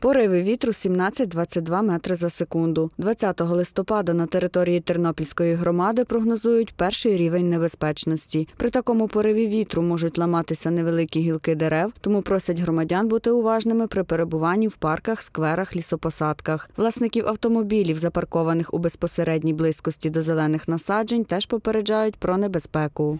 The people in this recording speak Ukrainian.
Пориви вітру 17-22 метри за секунду. 20 листопада на території Тернопільської громади прогнозують перший рівень небезпечності. При такому пориві вітру можуть ламатися невеликі гілки дерев, тому просять громадян бути уважними при перебуванні в парках, скверах, лісопосадках. Власників автомобілів, запаркованих у безпосередній близькості до зелених насаджень, теж попереджають про небезпеку.